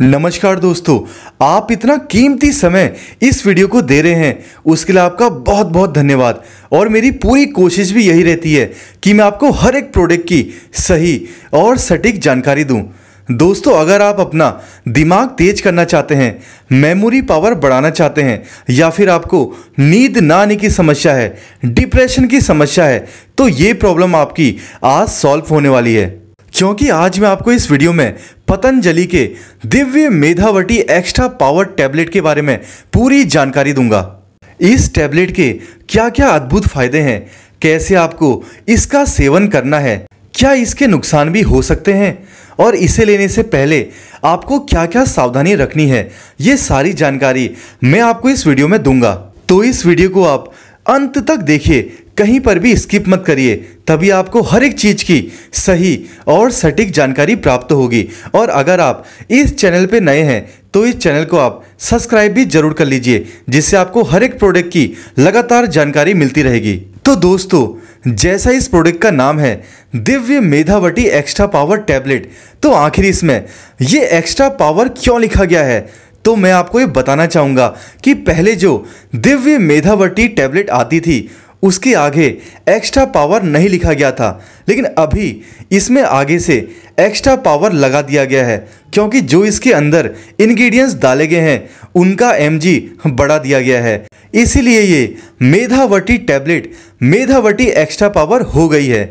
नमस्कार दोस्तों आप इतना कीमती समय इस वीडियो को दे रहे हैं उसके लिए आपका बहुत बहुत धन्यवाद और मेरी पूरी कोशिश भी यही रहती है कि मैं आपको हर एक प्रोडक्ट की सही और सटीक जानकारी दूं। दोस्तों अगर आप अपना दिमाग तेज करना चाहते हैं मेमोरी पावर बढ़ाना चाहते हैं या फिर आपको नींद ना आने की समस्या है डिप्रेशन की समस्या है तो ये प्रॉब्लम आपकी आज सॉल्व होने वाली है क्योंकि आज मैं आपको इस वीडियो में पतंजलि के दिव्य मेधावटी एक्स्ट्रा पावर टैबलेट के बारे में पूरी जानकारी दूंगा इस टैबलेट के क्या क्या अद्भुत फायदे हैं कैसे आपको इसका सेवन करना है क्या इसके नुकसान भी हो सकते हैं और इसे लेने से पहले आपको क्या क्या सावधानी रखनी है ये सारी जानकारी मैं आपको इस वीडियो में दूंगा तो इस वीडियो को आप अंत तक देखिए कहीं पर भी स्किप मत करिए तभी आपको हर एक चीज़ की सही और सटीक जानकारी प्राप्त होगी और अगर आप इस चैनल पे नए हैं तो इस चैनल को आप सब्सक्राइब भी जरूर कर लीजिए जिससे आपको हर एक प्रोडक्ट की लगातार जानकारी मिलती रहेगी तो दोस्तों जैसा इस प्रोडक्ट का नाम है दिव्य मेधावटी एक्स्ट्रा पावर टैबलेट तो आखिर इसमें ये एक्स्ट्रा पावर क्यों लिखा गया है तो मैं आपको ये बताना चाहूँगा कि पहले जो दिव्य मेधावटी टैबलेट आती थी उसके आगे एक्स्ट्रा पावर नहीं लिखा गया था लेकिन अभी इसमें आगे से एक्स्ट्रा पावर लगा दिया गया है क्योंकि जो इसके अंदर इंग्रेडिएंट्स डाले गए हैं उनका एम बढ़ा दिया गया है इसीलिए ये Medhavati tablet Medhavati extra power हो गई है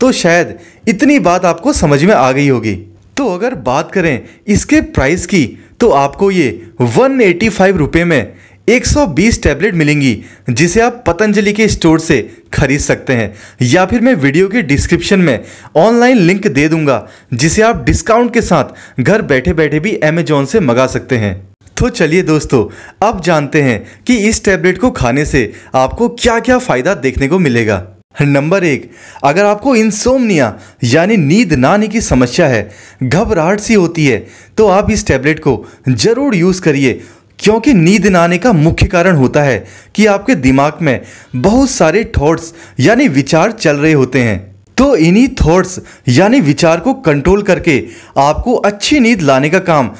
तो शायद इतनी बात आपको समझ में आ गई होगी तो अगर बात करें इसके प्राइस की तो आपको ये वन एटी फाइव रुपये में 120 टैबलेट मिलेंगी जिसे आप पतंजलि के स्टोर से खरीद सकते हैं या फिर मैं वीडियो के डिस्क्रिप्शन में ऑनलाइन लिंक दे दूंगा जिसे आप डिस्काउंट के साथ घर बैठे बैठे भी अमेजोन से मंगा सकते हैं तो चलिए दोस्तों अब जानते हैं कि इस टैबलेट को खाने से आपको क्या क्या फ़ायदा देखने को मिलेगा नंबर एक अगर आपको इंसोमनिया यानी नींद ना आने की समस्या है घबराहट सी होती है तो आप इस टैबलेट को ज़रूर यूज़ करिए क्योंकि नींद ना आने का मुख्य कारण होता है कि आपके दिमाग में बहुत सारे थॉट्स यानी विचार चल रहे होते हैं तो इन्हीं थॉट्स यानी विचार को कंट्रोल करके आपको अच्छी नींद लाने का काम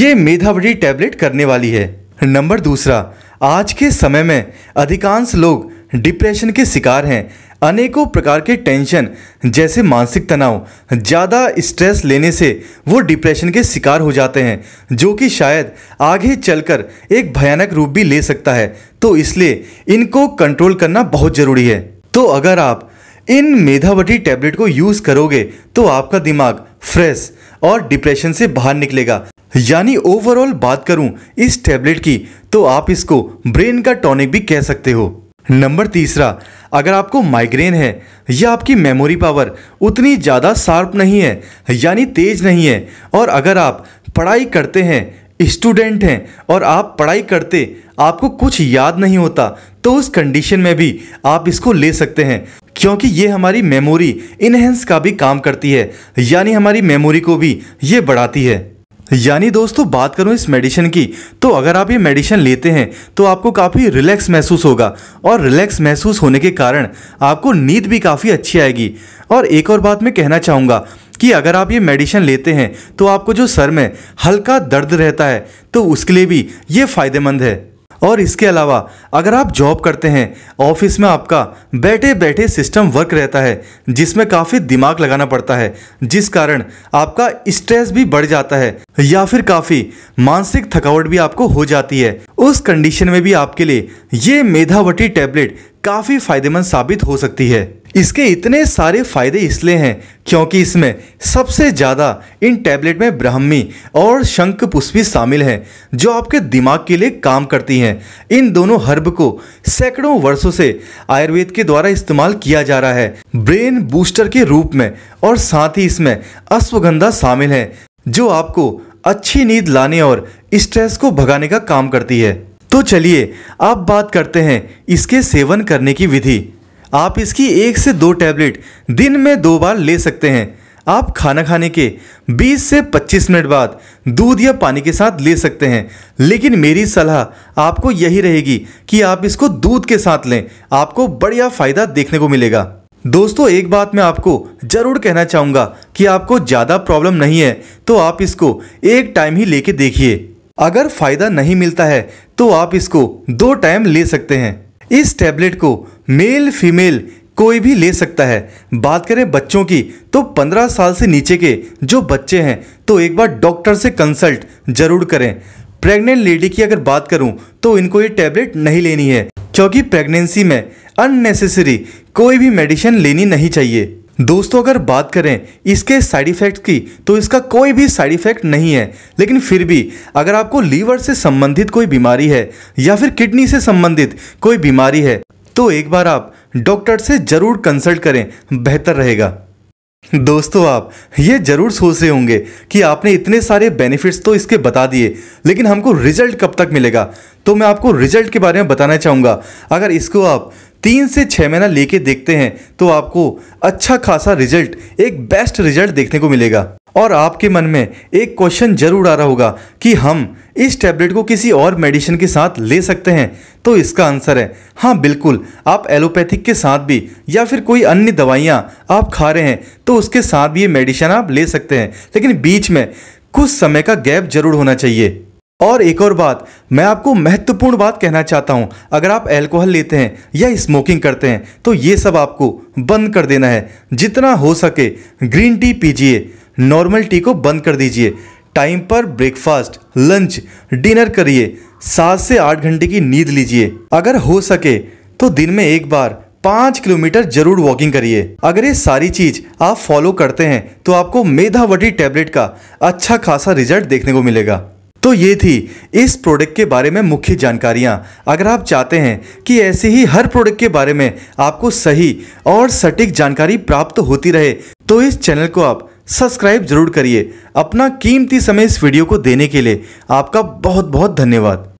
ये मेधावटी टैबलेट करने वाली है नंबर दूसरा आज के समय में अधिकांश लोग डिप्रेशन के शिकार हैं अनेकों प्रकार के टेंशन जैसे मानसिक तनाव ज़्यादा स्ट्रेस लेने से वो डिप्रेशन के शिकार हो जाते हैं जो कि शायद आगे चलकर एक भयानक रूप भी ले सकता है तो इसलिए इनको कंट्रोल करना बहुत ज़रूरी है तो अगर आप इन मेधावटी टैबलेट को यूज़ करोगे तो आपका दिमाग फ्रेश और डिप्रेशन से बाहर निकलेगा यानी ओवरऑल बात करूं इस टैबलेट की तो आप इसको ब्रेन का टॉनिक भी कह सकते हो नंबर तीसरा अगर आपको माइग्रेन है या आपकी मेमोरी पावर उतनी ज़्यादा शार्प नहीं है यानी तेज़ नहीं है और अगर आप पढ़ाई करते हैं स्टूडेंट हैं और आप पढ़ाई करते आपको कुछ याद नहीं होता तो उस कंडीशन में भी आप इसको ले सकते हैं क्योंकि ये हमारी मेमोरी इनहेंस का भी काम करती है यानी हमारी मेमोरी को भी ये बढ़ाती है यानी दोस्तों बात करूं इस मेडिसिन की तो अगर आप ये मेडिसिन लेते हैं तो आपको काफ़ी रिलैक्स महसूस होगा और रिलैक्स महसूस होने के कारण आपको नींद भी काफ़ी अच्छी आएगी और एक और बात मैं कहना चाहूँगा कि अगर आप ये मेडिसिन लेते हैं तो आपको जो सर में हल्का दर्द रहता है तो उसके लिए भी ये फ़ायदेमंद है और इसके अलावा अगर आप जॉब करते हैं ऑफिस में आपका बैठे बैठे सिस्टम वर्क रहता है जिसमें काफ़ी दिमाग लगाना पड़ता है जिस कारण आपका स्ट्रेस भी बढ़ जाता है या फिर काफ़ी मानसिक थकावट भी आपको हो जाती है उस कंडीशन में भी आपके लिए ये मेधावटी टैबलेट काफ़ी फायदेमंद साबित हो सकती है इसके इतने सारे फायदे इसलिए हैं क्योंकि इसमें सबसे ज़्यादा इन टैबलेट में ब्राह्मी और शंख पुष्पी शामिल हैं जो आपके दिमाग के लिए काम करती हैं इन दोनों हर्ब को सैकड़ों वर्षों से आयुर्वेद के द्वारा इस्तेमाल किया जा रहा है ब्रेन बूस्टर के रूप में और साथ ही इसमें अश्वगंधा शामिल है जो आपको अच्छी नींद लाने और स्ट्रेस को भगाने का काम करती है तो चलिए आप बात करते हैं इसके सेवन करने की विधि आप इसकी एक से दो टैबलेट दिन में दो बार ले सकते हैं आप खाना खाने के 20 से 25 मिनट बाद दूध या पानी के साथ ले सकते हैं लेकिन मेरी सलाह आपको यही रहेगी कि आप इसको दूध के साथ लें आपको बढ़िया फ़ायदा देखने को मिलेगा दोस्तों एक बात मैं आपको ज़रूर कहना चाहूँगा कि आपको ज़्यादा प्रॉब्लम नहीं है तो आप इसको एक टाइम ही लेके देखिए अगर फ़ायदा नहीं मिलता है तो आप इसको दो टाइम ले सकते हैं इस टैबलेट को मेल फीमेल कोई भी ले सकता है बात करें बच्चों की तो 15 साल से नीचे के जो बच्चे हैं तो एक बार डॉक्टर से कंसल्ट जरूर करें प्रेग्नेंट लेडी की अगर बात करूं तो इनको ये टैबलेट नहीं लेनी है क्योंकि प्रेगनेंसी में अननेसेसरी कोई भी मेडिसिन लेनी नहीं चाहिए दोस्तों अगर बात करें इसके साइड इफ़ेक्ट की तो इसका कोई भी साइड इफ़ेक्ट नहीं है लेकिन फिर भी अगर आपको लीवर से संबंधित कोई बीमारी है या फिर किडनी से संबंधित कोई बीमारी है तो एक बार आप डॉक्टर से ज़रूर कंसल्ट करें बेहतर रहेगा दोस्तों आप ये ज़रूर सोच रहे होंगे कि आपने इतने सारे बेनिफिट्स तो इसके बता दिए लेकिन हमको रिजल्ट कब तक मिलेगा तो मैं आपको रिजल्ट के बारे में बताना चाहूँगा अगर इसको आप तीन से छः महीना लेके देखते हैं तो आपको अच्छा खासा रिजल्ट एक बेस्ट रिजल्ट देखने को मिलेगा और आपके मन में एक क्वेश्चन जरूर आ रहा होगा कि हम इस टैबलेट को किसी और मेडिसिन के साथ ले सकते हैं तो इसका आंसर है हाँ बिल्कुल आप एलोपैथिक के साथ भी या फिर कोई अन्य दवाइयाँ आप खा रहे हैं तो उसके साथ भी ये मेडिसिन आप ले सकते हैं लेकिन बीच में कुछ समय का गैप जरूर होना चाहिए और एक और बात मैं आपको महत्वपूर्ण बात कहना चाहता हूं अगर आप अल्कोहल लेते हैं या स्मोकिंग करते हैं तो ये सब आपको बंद कर देना है जितना हो सके ग्रीन टी पीजिए नॉर्मल टी को बंद कर दीजिए टाइम पर ब्रेकफास्ट लंच डिनर करिए सात से आठ घंटे की नींद लीजिए अगर हो सके तो दिन में एक बार पाँच किलोमीटर जरूर वॉकिंग करिए अगर ये सारी चीज आप फॉलो करते हैं तो आपको मेधावटी टैबलेट का अच्छा खासा रिजल्ट देखने को मिलेगा तो ये थी इस प्रोडक्ट के बारे में मुख्य जानकारियाँ अगर आप चाहते हैं कि ऐसे ही हर प्रोडक्ट के बारे में आपको सही और सटीक जानकारी प्राप्त होती रहे तो इस चैनल को आप सब्सक्राइब जरूर करिए अपना कीमती समय इस वीडियो को देने के लिए आपका बहुत बहुत धन्यवाद